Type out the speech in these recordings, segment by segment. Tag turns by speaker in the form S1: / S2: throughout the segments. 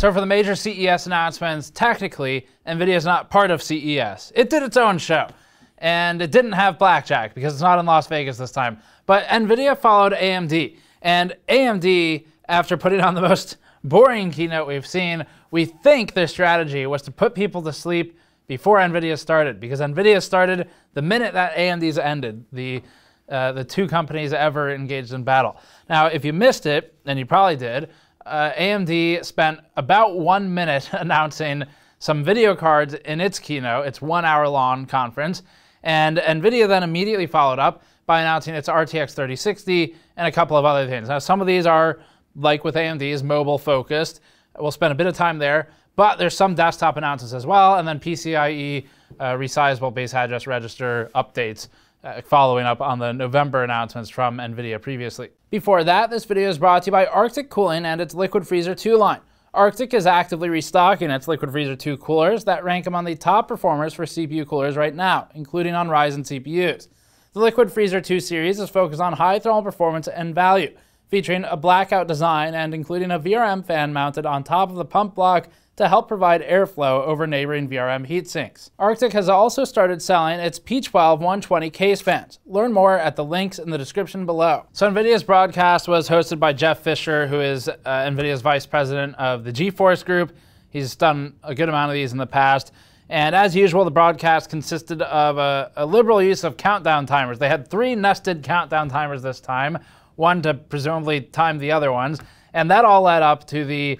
S1: So for the major CES announcements, technically, NVIDIA is not part of CES. It did its own show, and it didn't have Blackjack because it's not in Las Vegas this time. But NVIDIA followed AMD, and AMD, after putting on the most boring keynote we've seen, we think their strategy was to put people to sleep before NVIDIA started, because NVIDIA started the minute that AMD's ended, the, uh, the two companies ever engaged in battle. Now, if you missed it, and you probably did, uh, AMD spent about one minute announcing some video cards in its keynote, its one hour long conference. And NVIDIA then immediately followed up by announcing its RTX 3060 and a couple of other things. Now, some of these are, like with AMD's, mobile focused. We'll spend a bit of time there, but there's some desktop announcements as well, and then PCIe uh, resizable base address register updates uh, following up on the November announcements from NVIDIA previously. Before that, this video is brought to you by Arctic Cooling and its Liquid Freezer 2 line. Arctic is actively restocking its Liquid Freezer 2 coolers that rank among the top performers for CPU coolers right now, including on Ryzen CPUs. The Liquid Freezer 2 series is focused on high thermal performance and value, featuring a blackout design and including a VRM fan mounted on top of the pump block to help provide airflow over neighboring VRM heatsinks. Arctic has also started selling its p 12 120 case fans. Learn more at the links in the description below. So NVIDIA's broadcast was hosted by Jeff Fisher, who is uh, NVIDIA's vice president of the GeForce Group. He's done a good amount of these in the past. And as usual, the broadcast consisted of a, a, liberal use of countdown timers. They had three nested countdown timers this time, one to presumably time the other ones. And that all led up to the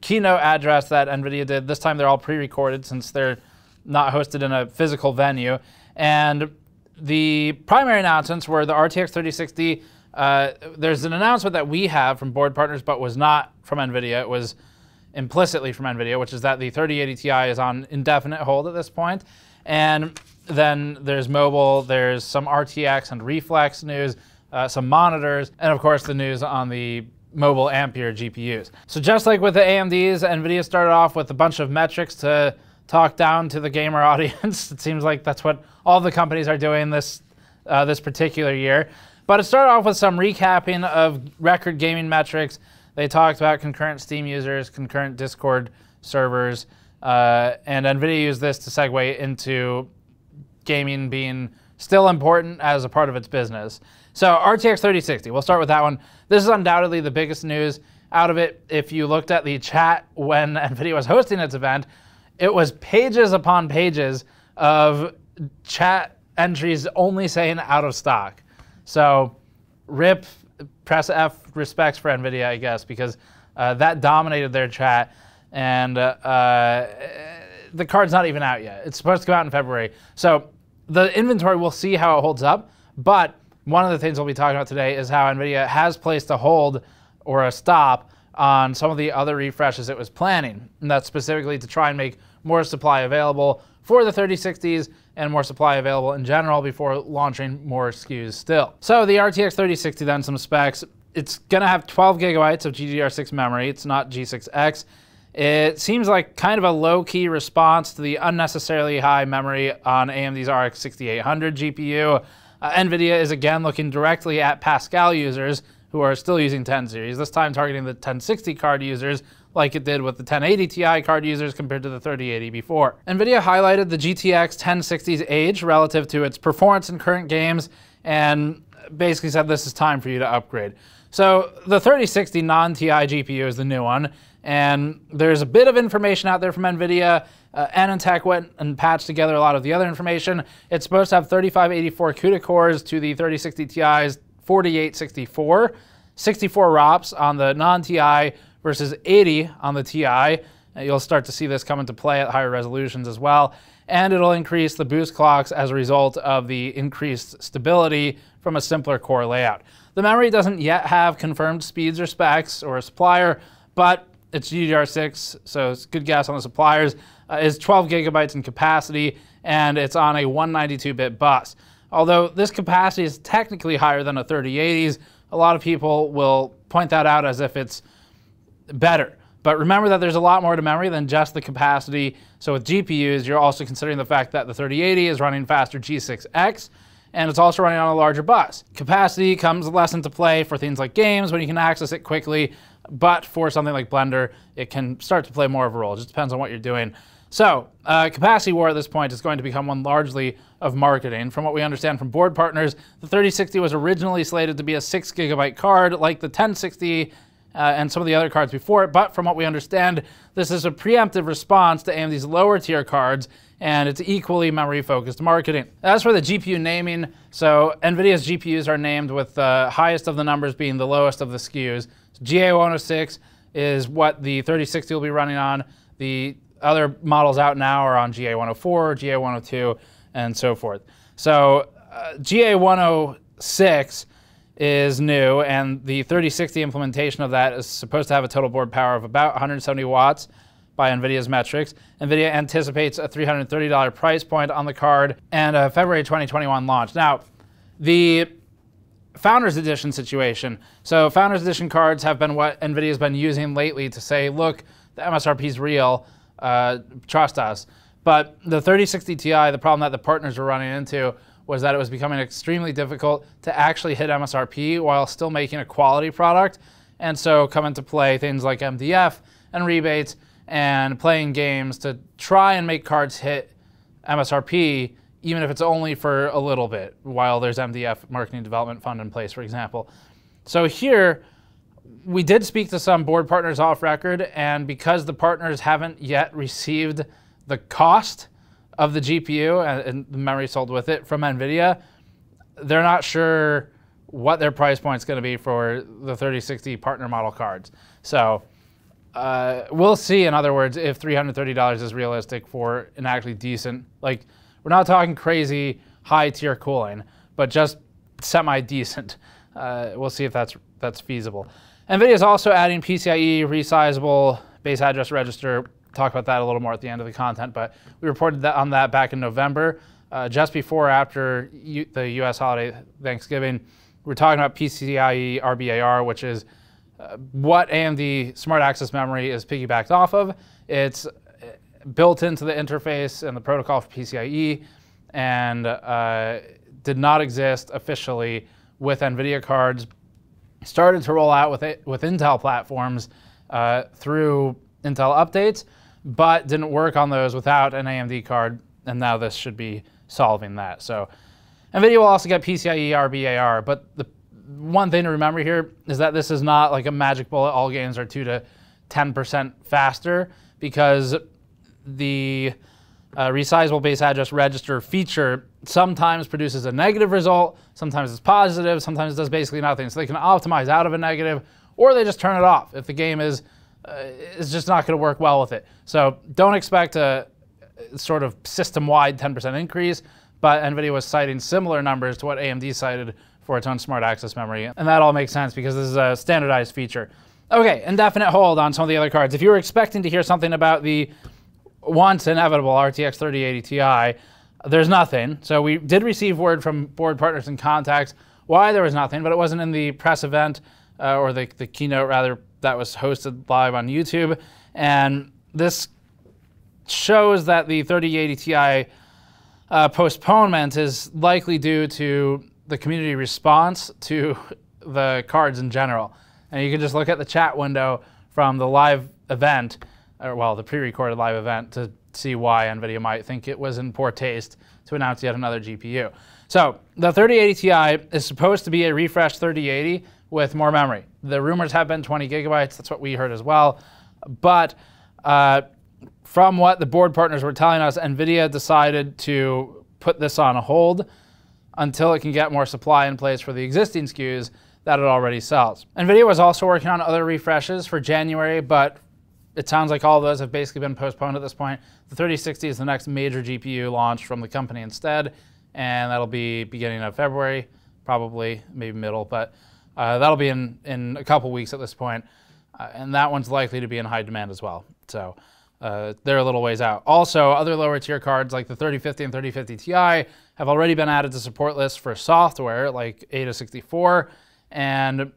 S1: keynote address that NVIDIA did. This time they're all pre-recorded since they're not hosted in a physical venue. And the primary announcements were the RTX 3060. Uh, there's an announcement that we have from board partners, but was not from NVIDIA. It was implicitly from NVIDIA, which is that the 3080 Ti is on indefinite hold at this point. And then there's mobile, there's some RTX and Reflex news, uh, some monitors, and of course the news on the mobile Ampere GPUs. So just like with the AMDs, NVIDIA started off with a bunch of metrics to talk down to the gamer audience. it seems like that's what all the companies are doing this, uh, this particular year. But it started off with some recapping of record gaming metrics. They talked about concurrent Steam users, concurrent Discord servers, uh, and NVIDIA used this to segue into gaming being still important as a part of its business. So RTX 3060, we'll start with that one. This is undoubtedly the biggest news out of it. If you looked at the chat when NVIDIA was hosting its event, it was pages upon pages of chat entries only saying out of stock. So rip, press F, respects for NVIDIA, I guess, because uh, that dominated their chat. And uh, uh, the card's not even out yet. It's supposed to come out in February. So the inventory, we'll see how it holds up. But one of the things we'll be talking about today is how NVIDIA has placed a hold or a stop on some of the other refreshes it was planning. And that's specifically to try and make more supply available for the 3060s and more supply available in general before launching more SKUs still. So the RTX 3060 then, some specs. It's gonna have 12 gigabytes of GDDR6 memory. It's not G6X. It seems like kind of a low-key response to the unnecessarily high memory on AMD's RX 6800 GPU. Uh, NVIDIA is again looking directly at Pascal users who are still using 10 series, this time targeting the 1060 card users like it did with the 1080 Ti card users compared to the 3080 before. NVIDIA highlighted the GTX 1060's age relative to its performance in current games and basically said this is time for you to upgrade. So the 3060 non-Ti GPU is the new one, and there's a bit of information out there from NVIDIA uh, Anantech went and patched together a lot of the other information. It's supposed to have 3584 CUDA cores to the 3060 Ti's 4864, 64 ROPs on the non-TI versus 80 on the TI. You'll start to see this come into play at higher resolutions as well. And it'll increase the boost clocks as a result of the increased stability from a simpler core layout. The memory doesn't yet have confirmed speeds or specs or a supplier, but it's GDDR6, so it's good guess on the suppliers uh, is 12 gigabytes in capacity, and it's on a 192-bit bus. Although this capacity is technically higher than a 3080s, a lot of people will point that out as if it's better. But remember that there's a lot more to memory than just the capacity. So with GPUs, you're also considering the fact that the 3080 is running faster G6X, and it's also running on a larger bus. Capacity comes less into play for things like games when you can access it quickly, but for something like Blender, it can start to play more of a role. It just depends on what you're doing. So, uh, capacity war at this point is going to become one largely of marketing. From what we understand from board partners, the 3060 was originally slated to be a 6 gigabyte card like the 1060 uh, and some of the other cards before it. But from what we understand, this is a preemptive response to AMD's lower tier cards, and it's equally memory focused marketing. As for the GPU naming, so NVIDIA's GPUs are named with the uh, highest of the numbers being the lowest of the SKUs. GA 106 is what the 3060 will be running on. The other models out now are on GA 104, GA 102, and so forth. So uh, GA 106 is new, and the 3060 implementation of that is supposed to have a total board power of about 170 watts by NVIDIA's metrics. NVIDIA anticipates a $330 price point on the card and a February 2021 launch. Now, the Founders Edition situation. So Founders Edition cards have been what NVIDIA's been using lately to say, look, the MSRP is real, uh, trust us. But the 3060 Ti, the problem that the partners were running into was that it was becoming extremely difficult to actually hit MSRP while still making a quality product. And so come into play things like MDF and rebates and playing games to try and make cards hit MSRP even if it's only for a little bit while there's MDF marketing development fund in place, for example. So here, we did speak to some board partners off record, and because the partners haven't yet received the cost of the GPU and, and the memory sold with it from NVIDIA, they're not sure what their price point is going to be for the 3060 partner model cards. So uh, we'll see, in other words, if $330 is realistic for an actually decent, like, we're not talking crazy high tier cooling, but just semi decent. Uh, we'll see if that's that's feasible. NVIDIA is also adding PCIe resizable base address register. Talk about that a little more at the end of the content, but we reported that on that back in November, uh, just before after U the U.S. holiday Thanksgiving. We we're talking about PCIe RBAR, which is uh, what AMD Smart Access Memory is piggybacked off of. It's built into the interface and the protocol for PCIe and uh, did not exist officially with NVIDIA cards. Started to roll out with, it, with Intel platforms uh, through Intel updates, but didn't work on those without an AMD card, and now this should be solving that. So NVIDIA will also get PCIe RBAR, but the one thing to remember here is that this is not like a magic bullet, all games are 2 to 10% faster, because the uh, resizable base address register feature sometimes produces a negative result, sometimes it's positive, sometimes it does basically nothing. So they can optimize out of a negative, or they just turn it off if the game is uh, is just not going to work well with it. So don't expect a sort of system-wide 10% increase, but NVIDIA was citing similar numbers to what AMD cited for its own smart access memory. And that all makes sense because this is a standardized feature. Okay, indefinite hold on some of the other cards. If you were expecting to hear something about the once inevitable RTX 3080 Ti, there's nothing. So we did receive word from board partners and contacts why there was nothing, but it wasn't in the press event uh, or the, the keynote rather that was hosted live on YouTube. And this shows that the 3080 Ti uh, postponement is likely due to the community response to the cards in general. And you can just look at the chat window from the live event or well, the pre-recorded live event to see why NVIDIA might think it was in poor taste to announce yet another GPU. So the 3080 Ti is supposed to be a refreshed 3080 with more memory. The rumors have been 20 gigabytes. That's what we heard as well. But uh, from what the board partners were telling us, NVIDIA decided to put this on hold until it can get more supply in place for the existing SKUs that it already sells. NVIDIA was also working on other refreshes for January, but it sounds like all those have basically been postponed at this point. The 3060 is the next major GPU launch from the company instead, and that'll be beginning of February, probably, maybe middle, but uh, that'll be in, in a couple weeks at this point. Uh, and that one's likely to be in high demand as well. So uh, they're a little ways out. Also, other lower tier cards like the 3050 and 3050 Ti have already been added to support lists for software like Ada 64, and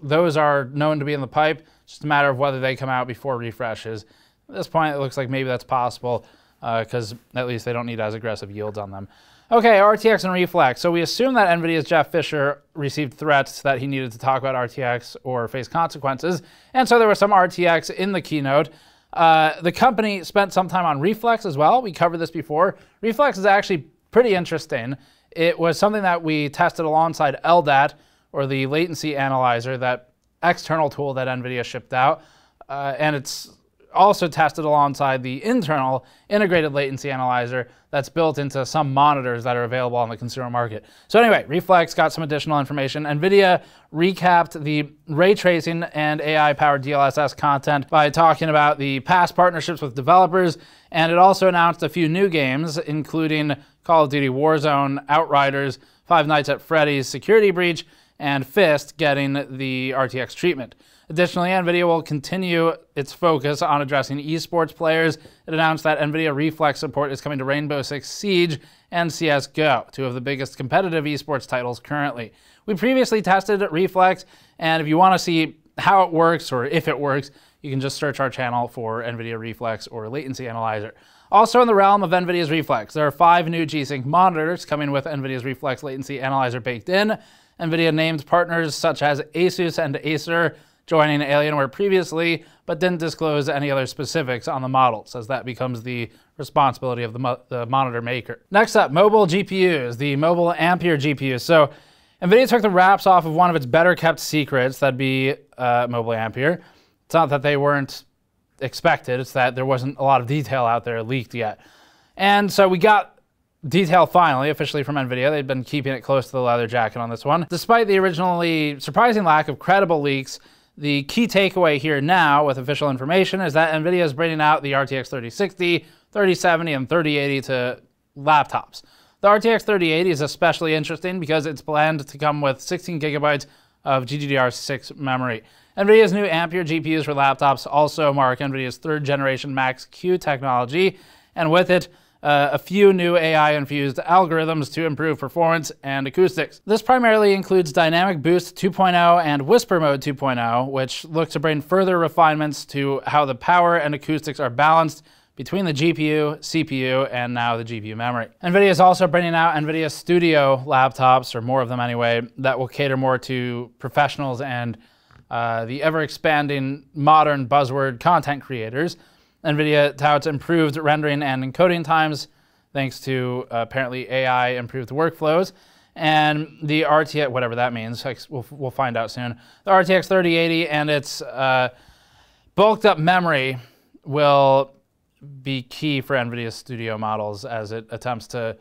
S1: those are known to be in the pipe. It's just a matter of whether they come out before refreshes. At this point, it looks like maybe that's possible because uh, at least they don't need as aggressive yields on them. Okay, RTX and Reflex. So we assume that NVIDIA's Jeff Fisher received threats that he needed to talk about RTX or face consequences, and so there was some RTX in the keynote. Uh, the company spent some time on Reflex as well. We covered this before. Reflex is actually pretty interesting. It was something that we tested alongside LDAT, or the latency analyzer that external tool that NVIDIA shipped out. Uh, and it's also tested alongside the internal integrated latency analyzer that's built into some monitors that are available on the consumer market. So anyway, Reflex got some additional information. NVIDIA recapped the ray tracing and AI-powered DLSS content by talking about the past partnerships with developers, and it also announced a few new games, including Call of Duty Warzone, Outriders, Five Nights at Freddy's Security Breach, and Fist getting the RTX treatment. Additionally, NVIDIA will continue its focus on addressing esports players. It announced that NVIDIA Reflex support is coming to Rainbow Six Siege and CSGO, two of the biggest competitive esports titles currently. We previously tested Reflex, and if you want to see how it works or if it works, you can just search our channel for NVIDIA Reflex or Latency Analyzer. Also in the realm of NVIDIA's Reflex, there are five new G-Sync monitors coming with NVIDIA's Reflex Latency Analyzer baked in. NVIDIA named partners such as Asus and Acer joining Alienware previously, but didn't disclose any other specifics on the models, as that becomes the responsibility of the, mo the monitor maker. Next up, mobile GPUs, the mobile Ampere GPUs. So NVIDIA took the wraps off of one of its better kept secrets, that'd be uh, mobile Ampere. It's not that they weren't expected, it's that there wasn't a lot of detail out there leaked yet. And so we got detail finally, officially from NVIDIA. They've been keeping it close to the leather jacket on this one. Despite the originally surprising lack of credible leaks, the key takeaway here now with official information is that NVIDIA is bringing out the RTX 3060, 3070, and 3080 to laptops. The RTX 3080 is especially interesting because it's planned to come with 16 gigabytes of GDDR6 memory. NVIDIA's new Ampere GPUs for laptops also mark NVIDIA's third generation Max-Q technology, and with it, uh, a few new AI-infused algorithms to improve performance and acoustics. This primarily includes Dynamic Boost 2.0 and Whisper Mode 2.0, which look to bring further refinements to how the power and acoustics are balanced between the GPU, CPU, and now the GPU memory. NVIDIA is also bringing out NVIDIA Studio laptops, or more of them anyway, that will cater more to professionals and uh, the ever-expanding modern buzzword content creators. NVIDIA touts improved rendering and encoding times thanks to uh, apparently AI improved workflows. And the RTX, whatever that means, we'll, we'll find out soon. The RTX 3080 and its uh, bulked up memory will be key for NVIDIA's studio models as it attempts to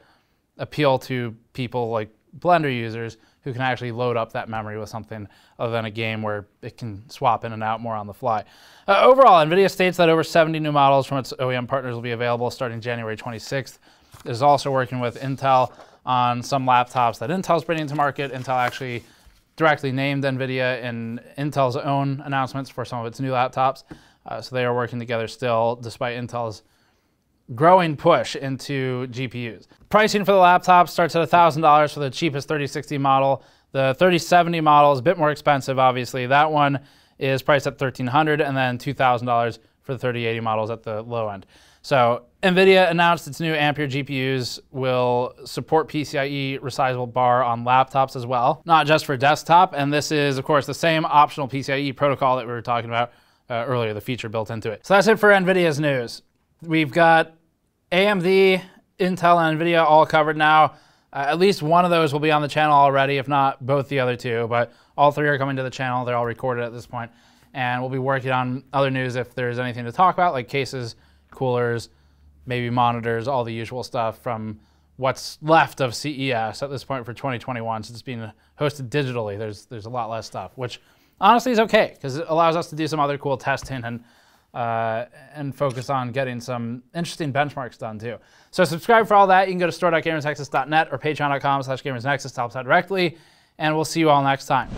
S1: appeal to people like Blender users who can actually load up that memory with something other than a game where it can swap in and out more on the fly. Uh, overall, NVIDIA states that over 70 new models from its OEM partners will be available starting January 26th. It is also working with Intel on some laptops that Intel's bringing to market. Intel actually directly named NVIDIA in Intel's own announcements for some of its new laptops. Uh, so they are working together still, despite Intel's growing push into GPUs. Pricing for the laptop starts at $1,000 for the cheapest 3060 model. The 3070 model is a bit more expensive, obviously. That one is priced at $1,300 and then $2,000 for the 3080 models at the low end. So NVIDIA announced its new Ampere GPUs will support PCIe resizable bar on laptops as well, not just for desktop. And this is, of course, the same optional PCIe protocol that we were talking about uh, earlier, the feature built into it. So that's it for NVIDIA's news. We've got AMD, Intel, and NVIDIA all covered now. Uh, at least one of those will be on the channel already, if not both the other two. But all three are coming to the channel. They're all recorded at this point. And we'll be working on other news if there's anything to talk about, like cases, coolers, maybe monitors, all the usual stuff from what's left of CES at this point for 2021, since it's being hosted digitally. There's there's a lot less stuff, which honestly is okay because it allows us to do some other cool testing and uh, and focus on getting some interesting benchmarks done too. So subscribe for all that. You can go to store.gamersnexus.net or patreon.com slash gamersnexus to help out directly. And we'll see you all next time.